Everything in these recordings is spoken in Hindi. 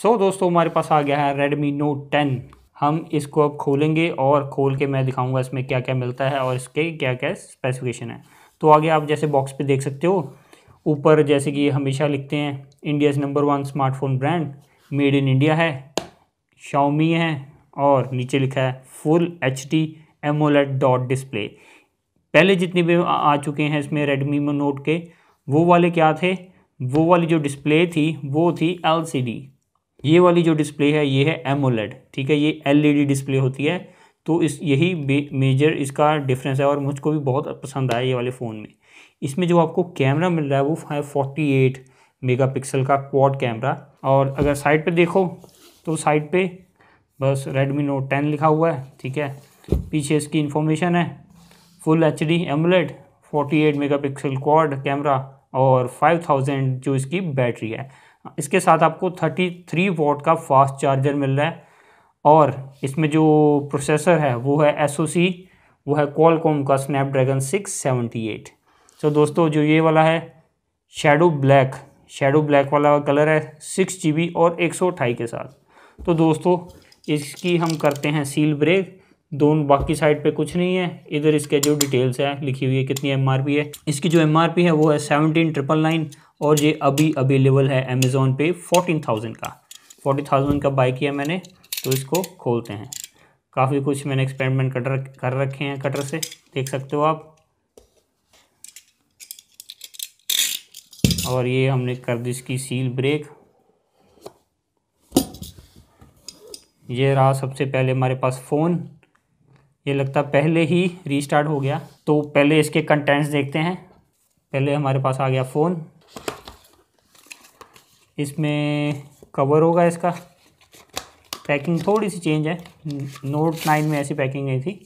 सो so, दोस्तों हमारे पास आ गया है Redmi Note 10 हम इसको अब खोलेंगे और खोल के मैं दिखाऊंगा इसमें क्या क्या मिलता है और इसके क्या क्या स्पेसिफिकेशन है तो आगे आप जैसे बॉक्स पे देख सकते हो ऊपर जैसे कि हमेशा लिखते हैं India number one smartphone brand made in India है शाउमी है और नीचे लिखा है full H D AMOLED dot display पहले जितने भी आ चुके हैं इसमें रेडमी नोट के वो वाले क्या थे वो वाली जो डिस्प्ले थी वो थी एल ये वाली जो डिस्प्ले है ये है एमोलेड ठीक है ये एलईडी डिस्प्ले e होती है तो इस यही मेजर इसका डिफरेंस है और मुझको भी बहुत पसंद आया ये वाले फ़ोन में इसमें जो आपको कैमरा मिल रहा है वो five forty eight megapixel का क्वाड कैमरा और अगर साइड पे देखो तो साइड पे बस रेडमी नोट टेन लिखा हुआ है ठीक है पीछे इसकी इन्फॉर्मेशन है full H D AMOLED forty eight megapixel quad camera और फाइव थाउजेंड जो इसकी बैटरी है इसके साथ आपको 33 वॉट का फास्ट चार्जर मिल रहा है और इसमें जो प्रोसेसर है वो है एस वो है कॉलकॉम का स्नैपड्रैगन 678 सो दोस्तों जो ये वाला है शेडो ब्लैक शेडो ब्लैक वाला कलर है सिक्स जी और एक के साथ तो दोस्तों इसकी हम करते हैं सील ब्रेक दोनों बाकी साइड पे कुछ नहीं है इधर इसके जो डिटेल्स है लिखी हुई है कितनी एमआरपी है इसकी जो एमआरपी है वो है सेवनटीन ट्रिपल नाइन और ये अभी अवेलेबल है अमेज़ोन पे फोर्टीन थाउजेंड का फोर्टी थाउजेंड का बाई किया मैंने तो इसको खोलते हैं काफ़ी कुछ मैंने एक्सपेरिमेंट कटर कर रखे हैं कटर से देख सकते हो आप और ये हमने कर दी इसकी सील ब्रेक ये रहा सबसे पहले हमारे पास फ़ोन ये लगता पहले ही रीस्टार्ट हो गया तो पहले इसके कंटेंट्स देखते हैं पहले हमारे पास आ गया फ़ोन इसमें कवर होगा इसका पैकिंग थोड़ी सी चेंज है नोट नाइन में ऐसी पैकिंग नहीं थी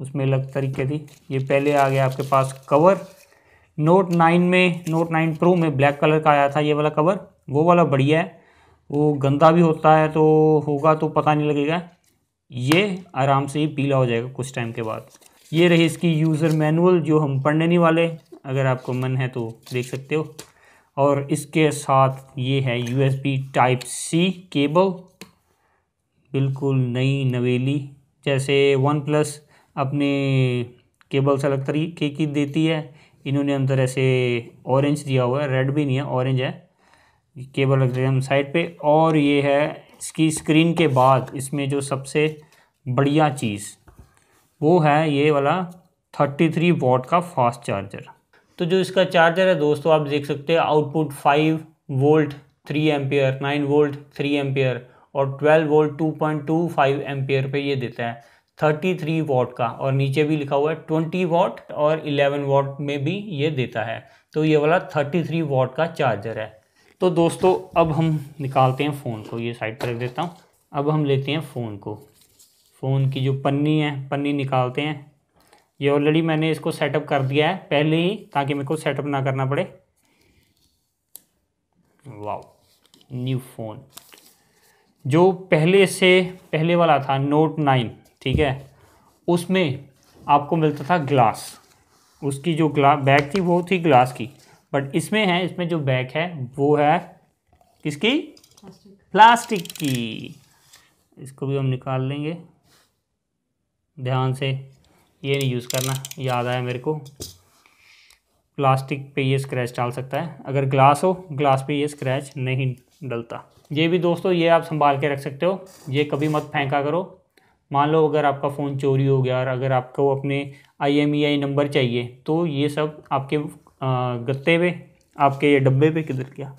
उसमें अलग तरीके थी ये पहले आ गया आपके पास कवर नोट नाइन में नोट नाइन प्रो में ब्लैक कलर का आया था ये वाला कवर वो वाला बढ़िया है वो गंदा भी होता है तो होगा तो पता नहीं लगेगा ये आराम से ही पीला हो जाएगा कुछ टाइम के बाद ये रही इसकी यूज़र मैनुअल जो हम पढ़ने नहीं वाले अगर आपको मन है तो देख सकते हो और इसके साथ ये है यू टाइप सी केबल बिल्कुल नई नवेली जैसे वन प्लस अपने केबल्स अलग तरीके की देती है इन्होंने अंदर ऐसे ऑरेंज दिया हुआ है रेड भी नहीं है ऑरेंज है केबल रख देते हम साइड पे और ये है इसकी स्क्रीन के बाद इसमें जो सबसे बढ़िया चीज़ वो है ये वाला थर्टी थ्री वॉट का फास्ट चार्जर तो जो इसका चार्जर है दोस्तों आप देख सकते हैं output five volt three ampere nine volt three ampere और twelve volt two point two five ampere पे ये देता है थर्टी थ्री वॉट का और नीचे भी लिखा हुआ है ट्वेंटी वॉट और इलेवन वॉट में भी ये देता है तो ये वाला थर्टी थ्री वॉट का चार्जर है तो दोस्तों अब हम निकालते हैं फ़ोन को ये साइड पर रख देता हूँ अब हम लेते हैं फ़ोन को फ़ोन की जो पन्नी है पन्नी निकालते हैं ये ऑलरेडी मैंने इसको सेटअप कर दिया है पहले ही ताकि मेरे को सेटअप ना करना पड़े वाओ न्यू फ़ोन जो पहले से पहले वाला था नोट नाइन ठीक है उसमें आपको मिलता था ग्लास उसकी जो ग्ला बैग थी वो थी ग्लास की बट इसमें है इसमें जो बैक है वो है किसकी प्लास्टिक की इसको भी हम निकाल लेंगे ध्यान से ये नहीं यूज़ करना याद आया मेरे को प्लास्टिक पे ये स्क्रैच डाल सकता है अगर ग्लास हो ग्लास पे ये स्क्रैच नहीं डलता ये भी दोस्तों ये आप संभाल के रख सकते हो ये कभी मत फेंका करो मान लो अगर आपका फ़ोन चोरी हो गया और अगर आपको अपने I M E I number चाहिए तो ये सब आपके गत्ते पे आपके ये डब्बे पे किधर गया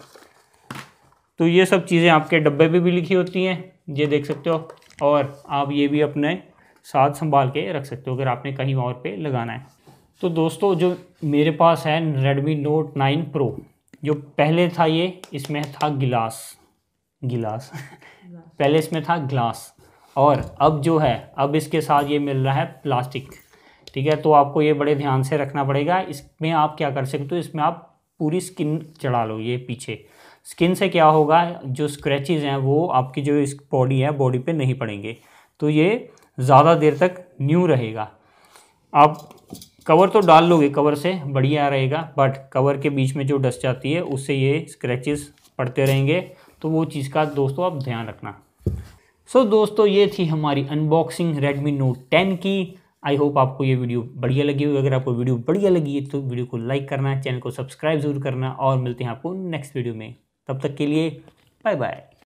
तो ये सब चीज़ें आपके डब्बे पे भी लिखी होती हैं ये देख सकते हो और आप ये भी अपने साथ संभाल के रख सकते हो अगर आपने कहीं और पे लगाना है तो दोस्तों जो मेरे पास है रेडमी नोट नाइन प्रो जो पहले था ये इसमें था गिलास गिलास पहले इसमें था ग्लास और अब जो है अब इसके साथ ये मिल रहा है प्लास्टिक ठीक है तो आपको ये बड़े ध्यान से रखना पड़ेगा इसमें आप क्या कर सकते हो इसमें आप पूरी स्किन चढ़ा लो ये पीछे स्किन से क्या होगा जो स्क्रैचेज हैं वो आपकी जो इस बॉडी है बॉडी पे नहीं पड़ेंगे तो ये ज़्यादा देर तक न्यू रहेगा आप कवर तो डाल लोगे कवर से बढ़िया रहेगा बट कवर के बीच में जो डस्ट जाती है उससे ये स्क्रैचेस पड़ते रहेंगे तो वो चीज़ का दोस्तों आप ध्यान रखना सो so, दोस्तों ये थी हमारी अनबॉक्सिंग रेडमी नोट टेन की आई होप आपको ये वीडियो बढ़िया लगी होगी अगर आपको वीडियो बढ़िया लगी है तो वीडियो को लाइक करना चैनल को सब्सक्राइब जरूर करना और मिलते हैं आपको नेक्स्ट वीडियो में तब तक के लिए बाय बाय